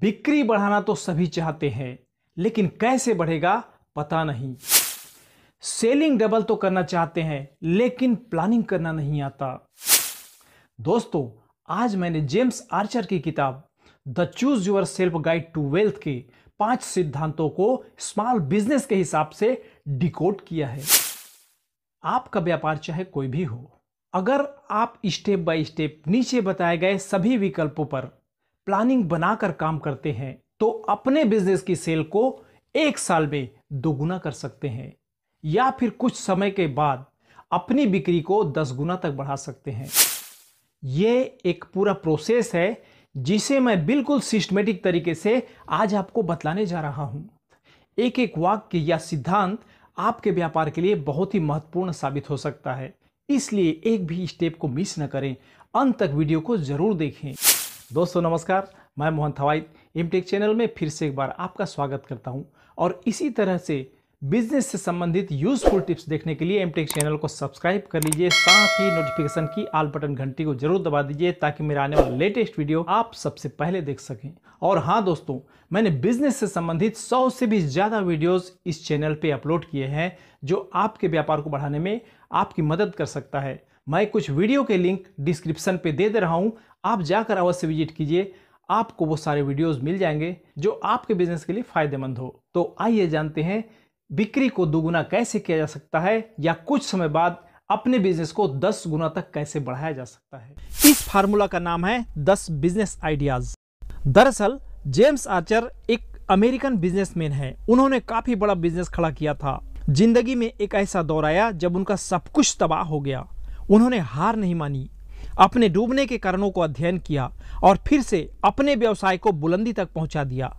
बिक्री बढ़ाना तो सभी चाहते हैं लेकिन कैसे बढ़ेगा पता नहीं सेलिंग डबल तो करना चाहते हैं लेकिन प्लानिंग करना नहीं आता दोस्तों आज मैंने जेम्स आर्चर की किताब the choose yourself guide to wealth के पांच सिद्धांतों को स्मॉल बिजनेस के हिसाब से डिकोड किया है आपका व्यापार चाहे कोई भी हो अगर आप स्टेप बाय स्टेप नीचे बताए गए सभी विकल्पों पर प्लानिंग बनाकर काम करते हैं तो अपने बिजनेस की सेल को एक साल में दोगुना कर सकते हैं या फिर कुछ समय के बाद अपनी बिक्री को दस गुना तक बढ़ा सकते हैं यह एक पूरा प्रोसेस है जिसे मैं बिल्कुल सिस्टमेटिक तरीके से आज आपको बतलाने जा रहा हूं एक एक वाक्य या सिद्धांत आपके व्यापार के लिए बहुत ही महत्वपूर्ण साबित हो सकता है इसलिए एक भी स्टेप को मिस न करें अंत तक वीडियो को जरूर देखें दोस्तों नमस्कार मैं मोहन थवाई इमटेक चैनल में फिर से एक बार आपका स्वागत करता हूं और इसी तरह से बिजनेस से संबंधित यूजफुल टिप्स देखने के लिए एमटेक चैनल को सब्सक्राइब कर लीजिए साथ ही नोटिफिकेशन की आल बटन घंटी को जरूर दबा दीजिए ताकि मेरा आने वाला लेटेस्ट वीडियो आप सबसे पहले देख सकें और हाँ दोस्तों मैंने बिजनेस से संबंधित 100 से भी ज़्यादा वीडियोस इस चैनल पर अपलोड किए हैं जो आपके व्यापार को बढ़ाने में आपकी मदद कर सकता है मैं कुछ वीडियो के लिंक डिस्क्रिप्शन पे दे दे रहा हूँ आप जाकर अवश्य विजिट कीजिए आपको वो सारे वीडियोस मिल जाएंगे जो आपके बिजनेस के लिए फायदेमंद हो तो आइए जानते हैं बिक्री को दोगुना कैसे किया जा सकता है या कुछ समय बाद अपने बिजनेस को 10 गुना तक कैसे बढ़ाया जा सकता है इस फार्मूला का नाम है 10 बिजनेस आइडियाज दरअसल जेम्स आर्चर एक अमेरिकन बिजनेसमैन है उन्होंने काफी बड़ा बिजनेस खड़ा किया था जिंदगी में एक ऐसा दौर आया जब उनका सब कुछ तबाह हो गया उन्होंने हार नहीं मानी अपने डूबने के कारणों को अध्ययन किया और फिर से अपने व्यवसाय को बुलंदी तक पहुंचा दिया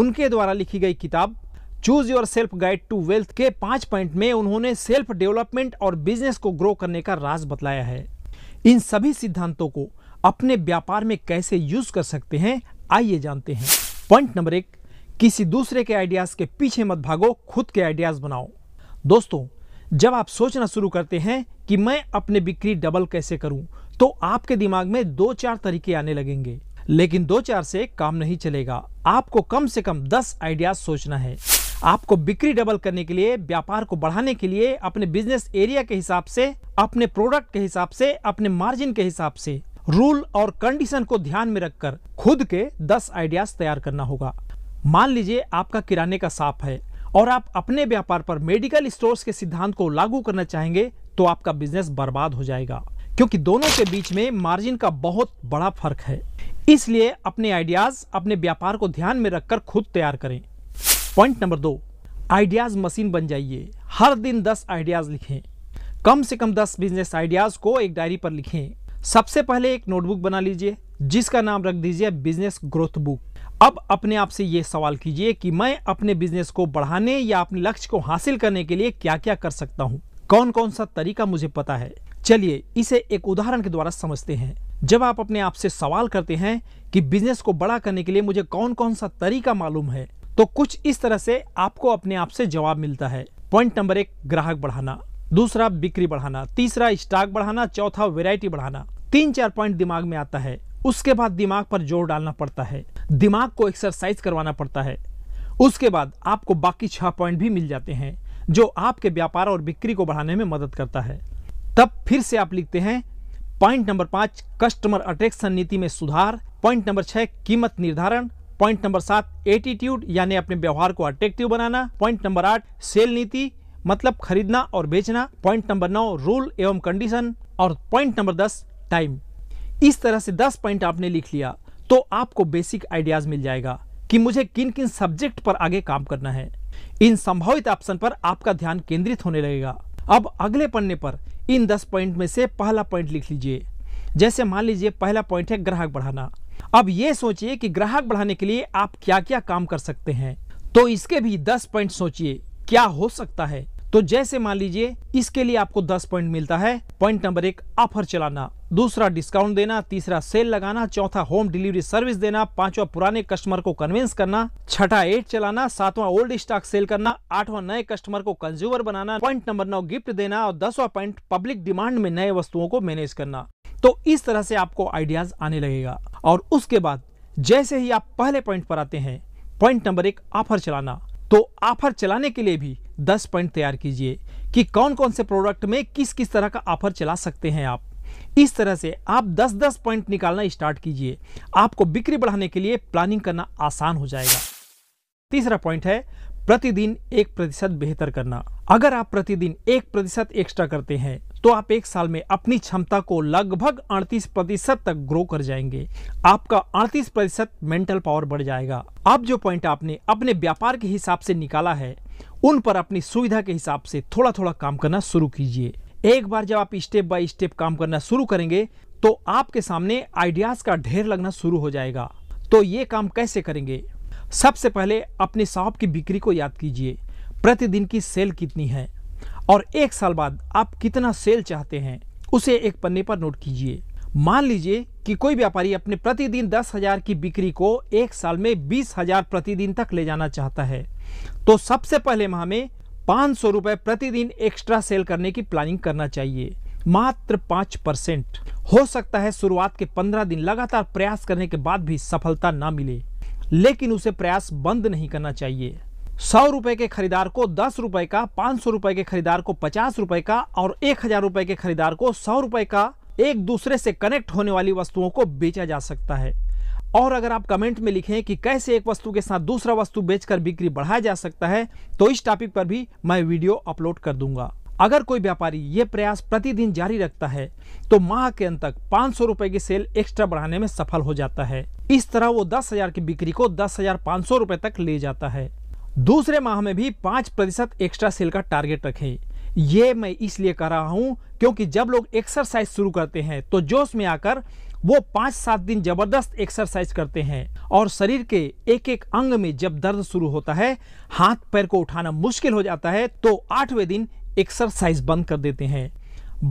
उनके द्वारा लिखी गई किताब choose yourself guide to wealth के पांच पॉइंट में उन्होंने सेल्फ डेवलपमेंट और बिजनेस को ग्रो करने का राज बतलाया है इन सभी सिद्धांतों को अपने व्यापार में कैसे यूज कर सकते हैं आइए जानते हैं पॉइंट नंबर एक किसी दूसरे के आइडियाज के पीछे मत भागो खुद के आइडियाज बनाओ दोस्तों जब आप सोचना शुरू करते हैं कि मैं अपने बिक्री डबल कैसे करूं तो आपके दिमाग में दो चार तरीके आने लगेंगे लेकिन दो चार से काम नहीं चलेगा आपको कम से कम दस आइडिया सोचना है आपको बिक्री डबल करने के लिए व्यापार को बढ़ाने के लिए अपने बिजनेस एरिया के हिसाब से अपने प्रोडक्ट के हिसाब से अपने मार्जिन के हिसाब से रूल और कंडीशन को ध्यान में रखकर खुद के दस आइडियाज तैयार करना होगा मान लीजिए आपका किराने का साफ है और आप अपने व्यापार पर मेडिकल स्टोर्स के सिद्धांत को लागू करना चाहेंगे तो आपका बिजनेस बर्बाद हो जाएगा क्योंकि दोनों के बीच में मार्जिन का बहुत बड़ा फर्क है इसलिए अपने आइडियाज़ अपने व्यापार को ध्यान में रखकर खुद तैयार करें पॉइंट नंबर दो आइडियाज़ मशीन बन जाइए हर दिन दस आइडियाज़ लिखें कम से कम दस बिजनेस आइडियाज़ को एक डायरी पर लिखें सबसे पहले एक नोटबुक बना लीजिए जिसका नाम रख दीजिए बिजनेस ग्रोथ बुक अब अपने आप से ये सवाल कीजिए कि मैं अपने बिजनेस को बढ़ाने या अपने लक्ष्य को हासिल करने के लिए क्या क्या कर सकता हूँ कौन कौन सा तरीका मुझे पता है चलिए इसे एक उदाहरण के द्वारा समझते हैं जब आप अपने आप से सवाल करते हैं कि बिजनेस को बड़ा करने के लिए मुझे कौन कौन सा तरीका मालूम है तो कुछ इस तरह से आपको अपने आप से जवाब मिलता है पॉइंट नंबर एक ग्राहक बढ़ाना दूसरा बिक्री बढ़ाना तीसरा स्टॉक बढ़ाना चौथा वेराइटी बढ़ाना तीन चार पॉइंट दिमाग में आता है उसके बाद दिमाग पर जोर डालना पड़ता है दिमाग को एक्सरसाइज करवाना पड़ता है उसके बाद आपको बाकी छह पॉइंट भी मिल जाते हैं जो आपके व्यापार और बिक्री को बढ़ाने में मदद करता है तब फिर से आप लिखते हैं पॉइंट नंबर पांच कस्टमर अट्रैक्शन नीति में सुधार पॉइंट नंबर छह कीमत निर्धारण पॉइंट नंबर सात एटीट्यूड यानी अपने व्यवहार को अट्रैक्टिव बनाना पॉइंट नंबर आठ सेल नीति मतलब खरीदना और बेचना पॉइंट नंबर नौ रूल एवं कंडीशन और पॉइंट नंबर दस टाइम इस तरह से दस पॉइंट आपने लिख लिया तो आपको बेसिक आइडियाज मिल जाएगा कि मुझे किन किन सब्जेक्ट पर आगे काम करना है इन संभावित ऑप्शन पर आपका ध्यान केंद्रित होने लगेगा अब अगले पन्ने पर इन दस पॉइंट में से पहला पॉइंट लिख लीजिए जैसे मान लीजिए पहला पॉइंट है ग्राहक बढ़ाना अब ये सोचिए कि ग्राहक बढ़ाने के लिए आप क्या क्या काम कर सकते हैं तो इसके भी दस पॉइंट सोचिए क्या हो सकता है तो जैसे मान लीजिए इसके लिए आपको दस पॉइंट मिलता है पॉइंट नंबर एक ऑफर चलाना दूसरा डिस्काउंट देना तीसरा सेल लगाना चौथा होम डिलीवरी सर्विस देना पांचवा पुराने कस्टमर को कन्विंस करना छठा एड चलाना सातवां ओल्ड स्टॉक सेल करना आठवां नए कस्टमर को कंज्यूमर बनाना पॉइंट नंबर नौ गिफ्ट देना और दसवां पॉइंट पब्लिक डिमांड में नए वस्तुओं को मैनेज करना तो इस तरह से आपको आइडियाज आने लगेगा और उसके बाद जैसे ही आप पहले पॉइंट पर आते हैं पॉइंट नंबर एक ऑफर चलाना तो ऑफर चलाने के लिए भी दस पॉइंट तैयार कीजिए कि कौन कौन से प्रोडक्ट में किस किस तरह का ऑफर चला सकते हैं आप इस तरह से आप 10-10 पॉइंट निकालना स्टार्ट कीजिए आपको बिक्री बढ़ाने के लिए प्लानिंग करना आसान हो जाएगा तीसरा पॉइंट है प्रतिदिन एक प्रतिशत बेहतर करना अगर आप प्रतिदिन एक प्रतिशत एक्स्ट्रा करते हैं तो आप एक साल में अपनी क्षमता को लगभग 38 प्रतिशत तक ग्रो कर जाएंगे आपका 38 प्रतिशत मेंटल पावर बढ़ जाएगा अब जो पॉइंट आपने अपने व्यापार के हिसाब से निकाला है उन पर अपनी सुविधा के हिसाब से थोड़ा थोड़ा काम करना शुरू कीजिए एक बार जब आप स्टेप बाय स्टेप काम करना शुरू करेंगे तो आपके सामने आइडियाज का ढेर लगना शुरू हो जाएगा तो ये काम कैसे करेंगे सबसे पहले अपने शॉप की बिक्री को याद कीजिए प्रतिदिन की सेल कितनी है और एक साल बाद आप कितना सेल चाहते हैं उसे एक पन्ने पर नोट कीजिए मान लीजिए कि कोई व्यापारी अपने प्रतिदिन दस हजार की बिक्री को एक साल में बीस हजार प्रतिदिन तक ले जाना चाहता है तो सबसे पहले माह में पाँच सौ रुपये प्रतिदिन एक्स्ट्रा सेल करने की प्लानिंग करना चाहिए मात्र पाँच परसेंट हो सकता है शुरुआत के पंद्रह दिन लगातार प्रयास करने के बाद भी सफलता ना मिले लेकिन उसे प्रयास बंद नहीं करना चाहिए सौ रुपए के खरीदार को दस रुपए का पाँच सौ रुपए के खरीदार को पचास रुपए का और एक हजार रुपए के खरीदार को सौ रुपए का एक दूसरे से कनेक्ट होने वाली वस्तुओं को बेचा जा सकता है और अगर आप कमेंट में लिखें कि कैसे एक वस्तु के साथ दूसरा वस्तु बेचकर बिक्री बढ़ाया जा सकता है तो इस टॉपिक पर भी मैं वीडियो अपलोड कर दूंगा अगर कोई व्यापारी ये प्रयास प्रतिदिन जारी रखता है तो माह के अंत तक पाँच सौ की सेल एक्स्ट्रा बढ़ाने में सफल हो जाता है इस तरह वो दस हजार की बिक्री को दस हजार पाँच सौ तक ले जाता है दूसरे माह में भी पाँच प्रतिशत एक्स्ट्रा सेल का टारगेट रखे ये मैं इसलिए कर रहा हूँ क्योंकि जब लोग एक्सरसाइज शुरू करते हैं तो जोश में आकर वो पाँच सात दिन जबरदस्त एक्सरसाइज करते हैं और शरीर के एक एक अंग में जब दर्द शुरू होता है हाथ पैर को उठाना मुश्किल हो जाता है तो आठवें दिन एक्सरसाइज बंद कर देते हैं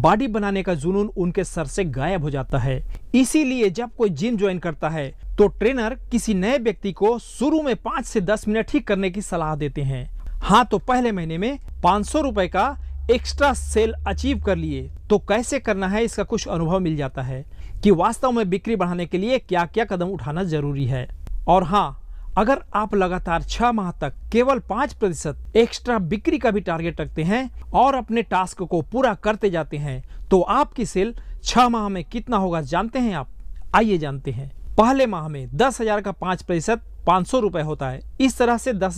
बॉडी बनाने का जुनून उनके सर से गायब हो जाता है इसीलिए जब कोई जिम ज्वाइन करता है तो ट्रेनर किसी नए व्यक्ति को शुरू में पाँच से दस मिनट ठीक करने की सलाह देते हैं हाँ तो पहले महीने में पाँच सौ रुपए का एक्स्ट्रा सेल अचीव कर लिए तो कैसे करना है इसका कुछ अनुभव मिल जाता है कि वास्तव में बिक्री बढ़ाने के लिए क्या क्या कदम उठाना जरूरी है और हाँ अगर आप लगातार छह माह तक केवल पांच प्रतिशत एक्स्ट्रा बिक्री का भी टारगेट रखते हैं और अपने टास्क को पूरा करते जाते हैं तो आपकी सेल छह माह में कितना होगा जानते हैं आप आइए जानते हैं पहले माह में दस हजार का पांच प्रतिशत पाँच रुपए होता है इस तरह से दस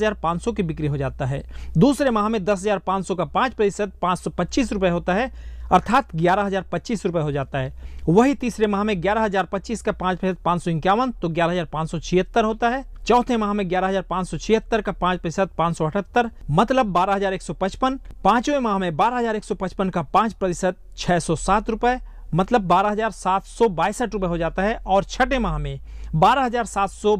की बिक्री हो जाता है दूसरे माह में दस का पाँच प्रतिशत पाँच रुपए होता है अर्थात ग्यारह हज़ार पच्चीस रुपये हो जाता है वही तीसरे माह में ग्यारह हज़ार पच्चीस का पाँच प्रतिशत पाँच सौ इक्यावन तो ग्यारह हज़ार पाँच सौ छिहत्तर होता है चौथे माह में ग्यारह हज़ार पाँच सौ छिहत्तर का पाँच प्रतिशत पाँच सौ अठहत्तर मतलब बारह हज़ार एक सौ पचपन पांचवें माह में बारह हज़ार एक सौ पचपन का पाँच प्रतिशत छह सौ सात रुपए मतलब बारह हजार सात सौ हो जाता है और छठे माह में बारह हजार सात सौ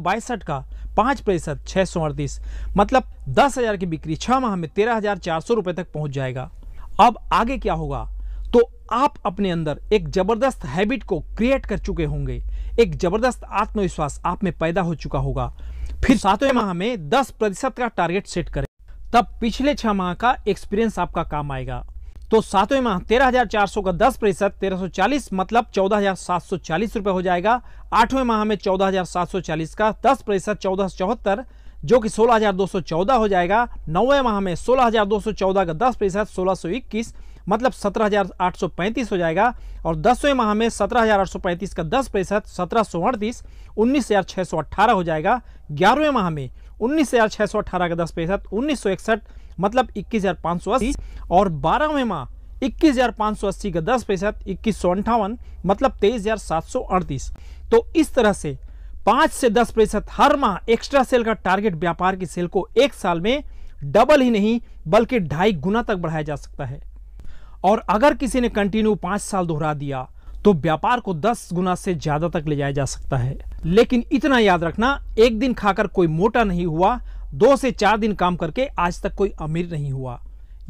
का पाँच प्रतिशत छः सौ अड़तीस मतलब दस हज़ार की बिक्री छः माह में तेरह हज़ार चार सौ रुपये तक पहुंच जाएगा अब आगे क्या होगा तो आप अपने अंदर एक ज़बरदस्त हैबिट को क्रिएट कर चुके होंगे एक ज़बरदस्त आत्मविश्वास आप में पैदा हो चुका होगा फिर सातवें माह में दस प्रतिशत का टारगेट सेट करें तब पिछले छः माह का एक्सपीरियंस आपका काम आएगा तो सातवें माह तेरह हजार चार सौ का दस प्रतिशत तेरह सौ चालीस मतलब चौदह हजार सात सौ चालीस रुपये हो जाएगा आठवें माह में चौदह हजार सात सौ चालीस का दस प्रतिशत चौदह सौ चौहत्तर जो कि सोलह हजार दो सौ चौदह हो जाएगा नौवें माह में सोलह हजार दो सौ चौदह का दस प्रतिशत सोलह सौ इक्कीस मतलब सत्रह हजार आठ सौ पैंतीस हो जाएगा और दसवें माह में सत्रह हजार आठ सौ पैंतीस का दस प्रतिशत सत्रह सौ अड़तीस उन्नीस हजार छः सौ अट्ठारह हो जाएगा ग्यारहवें माह में उन्नीस के दस उन्नीस मतलब इक्कीस और बारहवें माह इक्कीस का दस प्रतिशत इक्कीस सौ अंठावन मतलब तेईस हजार सात सौ अड़तीस तो इस तरह से पांच से दस प्रतिशत हर माह एक्स्ट्रा सेल का टारगेट व्यापार की सेल को एक साल में डबल ही नहीं बल्कि ढाई गुना तक बढ़ाया जा सकता है और अगर किसी ने कंटिन्यू पांच साल दोहरा दिया तो व्यापार को 10 गुना से ज़्यादा तक ले जाया जा सकता है लेकिन इतना याद रखना एक दिन खाकर कोई मोटा नहीं हुआ दो से चार दिन काम करके आज तक कोई अमीर नहीं हुआ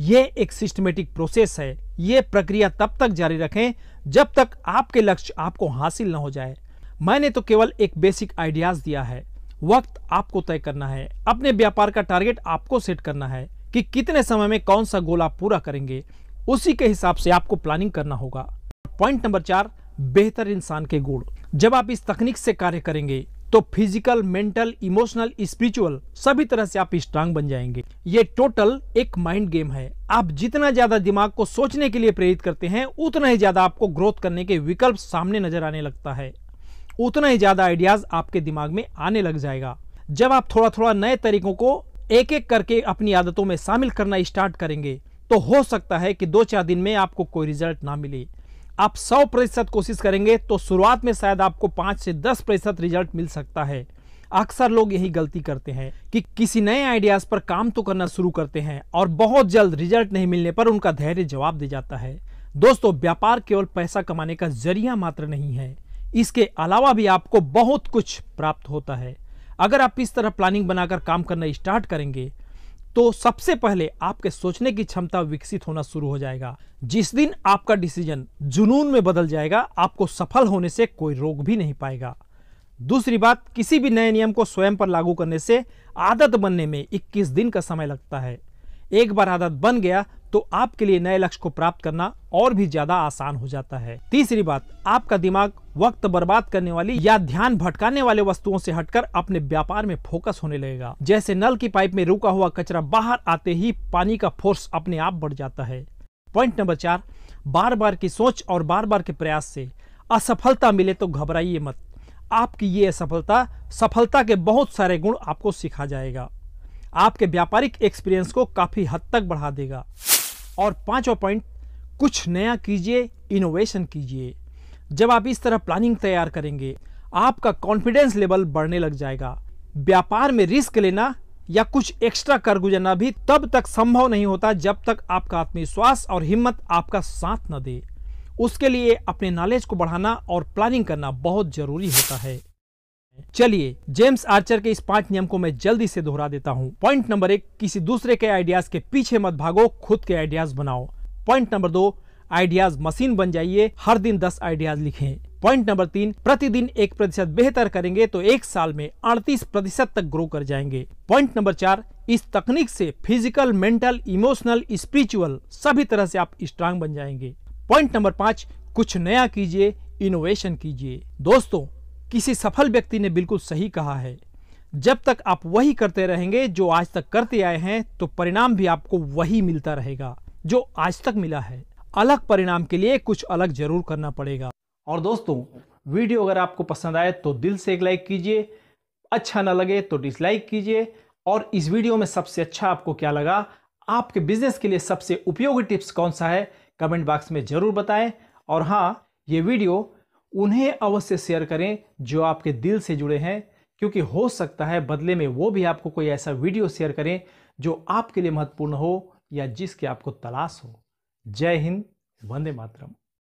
यह एक सिस्टमेटिक प्रोसेस है यह प्रक्रिया तब तक जारी रखें जब तक आपके लक्ष्य आपको हासिल न हो जाए मैंने तो केवल एक बेसिक आइडियाज दिया है वक्त आपको तय करना है अपने व्यापार का टारगेट आपको सेट करना है कि कितने समय में कौन सा गोल आप पूरा करेंगे उसी के हिसाब से आपको प्लानिंग करना होगा पॉइंट नंबर चार बेहतर इंसान के गुण जब आप इस तकनीक से कार्य करेंगे तो फिजिकल मेंटल इमोशनल स्पिरिचुअल सभी तरह से आप स्ट्रांग बन जाएंगे ये टोटल एक माइंड गेम है आप जितना ज्यादा दिमाग को सोचने के लिए प्रेरित करते हैं उतना ही ज्यादा आपको ग्रोथ करने के विकल्प सामने नजर आने लगता है उतना ही ज्यादा आइडियाज आपके दिमाग में आने लग जाएगा जब आप थोड़ा थोड़ा नए तरीकों को एक एक करके अपनी आदतों में शामिल करना स्टार्ट करेंगे तो हो सकता है कि दो चार दिन में आपको कोई रिजल्ट ना मिले आप 100 प्रतिशत कोशिश करेंगे तो शुरुआत में शायद आपको 5 से 10 प्रतिशत रिजल्ट मिल सकता है अक्सर लोग यही गलती करते हैं कि किसी नए आइडियाज़ पर काम तो करना शुरू करते हैं और बहुत जल्द रिजल्ट नहीं मिलने पर उनका धैर्य जवाब दे जाता है दोस्तों व्यापार केवल पैसा कमाने का जरिया मात्र नहीं है इसके अलावा भी आपको बहुत कुछ प्राप्त होता है अगर आप इस तरह प्लानिंग बनाकर काम करना स्टार्ट करेंगे तो सबसे पहले आपके सोचने की क्षमता विकसित होना शुरू हो जाएगा जिस दिन आपका डिसीजन जुनून में बदल जाएगा आपको सफल होने से कोई रोक भी नहीं पाएगा दूसरी बात किसी भी नए नियम को स्वयं पर लागू करने से आदत बनने में 21 दिन का समय लगता है एक बार आदत बन गया तो आपके लिए नए लक्ष्य को प्राप्त करना और भी ज्यादा आसान हो जाता है तीसरी बात आपका दिमाग वक्त बर्बाद करने वाली या ध्यान भटकाने वाले वस्तुओं से हटकर अपने व्यापार में फोकस होने लगेगा जैसे नल की पाइप में रुका हुआ कचरा बाहर आते ही पानी का फोर्स अपने आप बढ़ जाता है पॉइंट नंबर चार बार बार की सोच और बार बार के प्रयास से असफलता मिले तो घबराइए मत आपकी ये असफलता सफलता के बहुत सारे गुण आपको सिखा जाएगा आपके व्यापारिक एक्सपीरियंस को काफ़ी हद तक बढ़ा देगा और पांचवा पॉइंट कुछ नया कीजिए इनोवेशन कीजिए जब आप इस तरह प्लानिंग तैयार करेंगे आपका कॉन्फिडेंस लेवल बढ़ने लग जाएगा व्यापार में रिस्क लेना या कुछ एक्स्ट्रा कर गुजरना भी तब तक संभव नहीं होता जब तक आपका आत्मविश्वास और हिम्मत आपका साथ न दे उसके लिए अपने नॉलेज को बढ़ाना और प्लानिंग करना बहुत जरूरी होता है चलिए जेम्स आर्चर के इस पांच नियम को मैं जल्दी से दोहरा देता हूँ पॉइंट नंबर एक किसी दूसरे के आइडियाज के पीछे मत भागो खुद के आइडियाज बनाओ पॉइंट नंबर दो आइडियाज मशीन बन जाइए हर दिन दस आइडियाज लिखे पॉइंट नंबर तीन प्रतिदिन एक प्रतिशत बेहतर करेंगे तो एक साल में अड़तीस प्रतिशत तक ग्रो कर जाएंगे पॉइंट नंबर चार इस तकनीक से फिजिकल मेंटल इमोशनल स्पिरिचुअल सभी तरह से आप स्ट्रांग बन जाएंगे पॉइंट नंबर पाँच कुछ नया कीजिए इनोवेशन कीजिए दोस्तों किसी सफल व्यक्ति ने बिल्कुल सही कहा है जब तक आप वही करते रहेंगे जो आज तक करते आए हैं तो परिणाम भी आपको वही मिलता रहेगा जो आज तक मिला है अलग परिणाम के लिए कुछ अलग जरूर करना पड़ेगा और दोस्तों वीडियो अगर आपको पसंद आए तो दिल से एक लाइक कीजिए अच्छा ना लगे तो डिसलाइक कीजिए और इस वीडियो में सबसे अच्छा आपको क्या लगा आपके बिजनेस के लिए सबसे उपयोगी टिप्स कौन सा है कमेंट बॉक्स में ज़रूर बताएं और हाँ ये वीडियो उन्हें अवश्य शेयर करें जो आपके दिल से जुड़े हैं क्योंकि हो सकता है बदले में वो भी आपको कोई ऐसा वीडियो शेयर करें जो आपके लिए महत्वपूर्ण हो या जिसके आपको तलाश हो जय हिंद वंदे मातरम